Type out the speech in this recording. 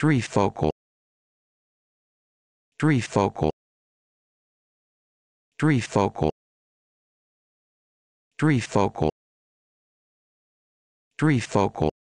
Three focal. Three focal. Three focal. Three focal. Three focal.